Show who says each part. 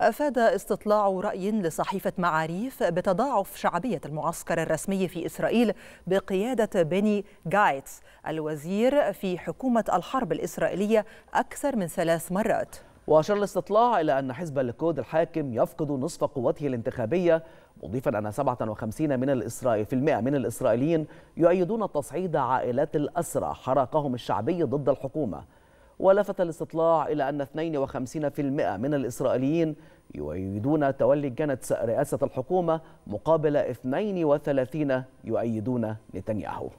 Speaker 1: أفاد استطلاع رأي لصحيفة معاريف بتضاعف شعبية المعسكر الرسمي في إسرائيل بقيادة بني جايتس الوزير في حكومة الحرب الإسرائيلية أكثر من ثلاث مرات وأشار الاستطلاع إلى أن حزب
Speaker 2: الكود الحاكم يفقد نصف قوته الانتخابية مضيفا أن 57 من الإسرائيل في المئة من الإسرائيليين يؤيدون تصعيد عائلات الأسرى حراقهم الشعبي ضد الحكومة ولفت الاستطلاع إلى أن 52% من الإسرائيليين يؤيدون تولي جنتس رئاسة الحكومة مقابل 32 يؤيدون نتنياهو